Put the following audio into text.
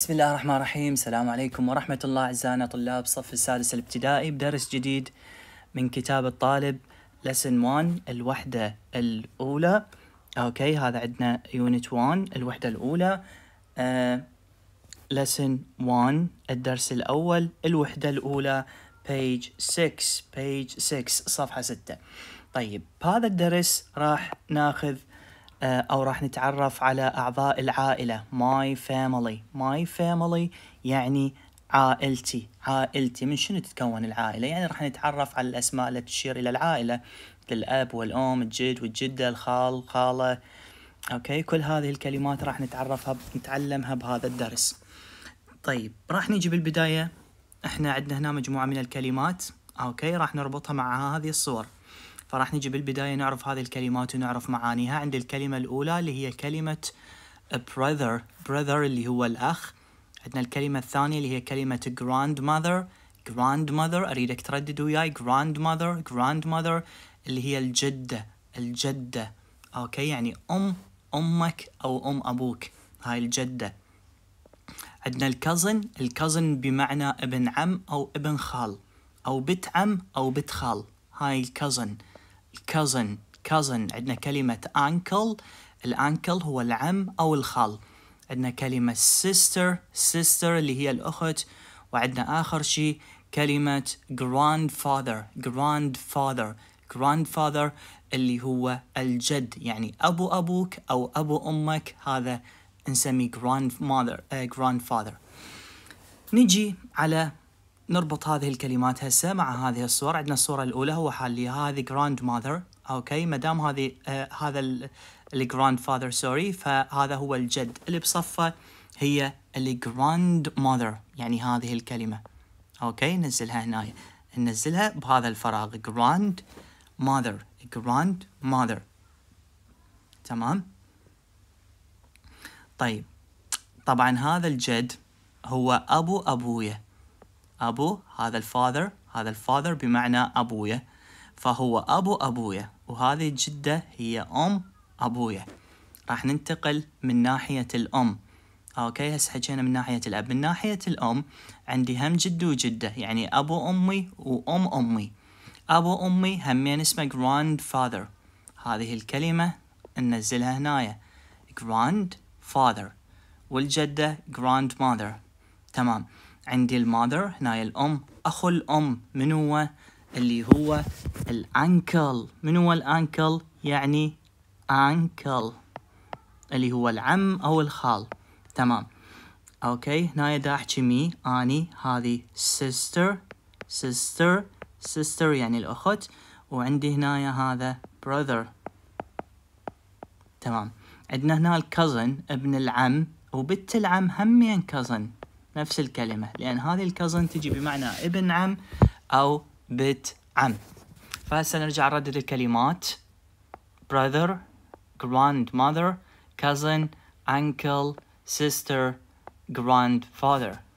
بسم الله الرحمن الرحيم السلام عليكم ورحمة الله أعزائنا طلاب صف السادس الابتدائي بدرس جديد من كتاب الطالب lesson 1 الوحدة الأولى أوكي هذا عندنا unit 1 الوحدة الأولى uh, lesson 1 الدرس الأول الوحدة الأولى page 6 page 6 صفحة 6 طيب بهذا الدرس راح ناخذ آه، أو راح نتعرف على أعضاء العائلة my family my family يعني عائلتي عائلتي من شنو تتكون العائلة يعني راح نتعرف على الأسماء اللي تشير إلى العائلة مثل الأب والأم الجد والجدة الخال الخالة أوكي كل هذه الكلمات راح نتعرفها نتعلمها بهذا الدرس طيب راح نيجي بالبداية احنا عندنا هنا مجموعة من الكلمات أوكي راح نربطها مع هذه الصور فراح نجي بالبداية نعرف هذه الكلمات ونعرف معانيها عند الكلمة الأولى اللي هي كلمة brother brother اللي هو الأخ عندنا الكلمة الثانية اللي هي كلمة grandmother grandmother أريدك تردد وياي grandmother grandmother اللي هي الجدة الجدة أوكي يعني أم أمك أو أم أبوك هاي الجدة عندنا الكزن الكزن بمعنى ابن عم أو ابن خال أو بنت عم أو بنت خال هاي الكزن cousin cousin عندنا كلمة uncle الانكل هو العم أو الخال عندنا كلمة sister sister اللي هي الأخت وعندنا آخر شيء كلمة grandfather grandfather grandfather اللي هو الجد يعني أبو أبوك أو أبو أمك هذا نسميه grandmother uh, grandfather نجي على نربط هذه الكلمات هسه مع هذه الصور عندنا الصورة الأولى هو حالي هذه جراند ماذر أوكي مدام هذه آه هذا الجراند فاذر سوري فهذا هو الجد اللي بصفه هي الجراند ماذر يعني هذه الكلمة أوكي نزلها هنا ننزلها بهذا الفراغ جراند ماذر جراند ماذر تمام طيب طبعا هذا الجد هو أبو أبويا أبو هذا الفاذر هذا الفاذر بمعنى أبويا فهو أبو أبويا وهذه الجدة هي أم أبويا راح ننتقل من ناحية الأم اوكي هسه حكينا من ناحيه الاب من ناحيه الام عندي هم جد وجده يعني ابو امي وام امي ابو امي همين اسمه جراند فاذر هذه الكلمه ننزلها هنايا جراند فاذر والجده جراند ماذر تمام عندي المادر هنا الأم أخو الأم من هو اللي هو الأنكل من هو الأنكل يعني أنكل اللي هو العم أو الخال تمام أوكي هنا دا أحكي مي أني هذه sister sister sister يعني الأخت وعندي هنا هذا brother تمام عندنا هنا الكزن ابن العم وبنت العم همين كزن نفس الكلمة لأن هذه الكزن تجي بمعنى ابن عم أو بنت عم فهسه نرجع نردد الكلمات brother grandmother cousin uncle sister grandfather